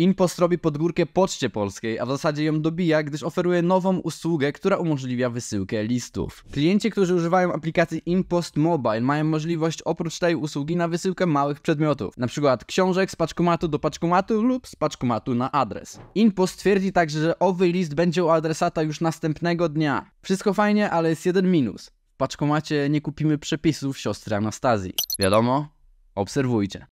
Impost robi podgórkę poczcie polskiej, a w zasadzie ją dobija, gdyż oferuje nową usługę, która umożliwia wysyłkę listów. Klienci, którzy używają aplikacji Impost Mobile mają możliwość oprócz tej usługi na wysyłkę małych przedmiotów, np. książek z paczkomatu do paczkomatu lub z paczkomatu na adres. Impost twierdzi także, że owy list będzie u adresata już następnego dnia. Wszystko fajnie, ale jest jeden minus. W paczkomacie nie kupimy przepisów siostry Anastazji. Wiadomo? Obserwujcie.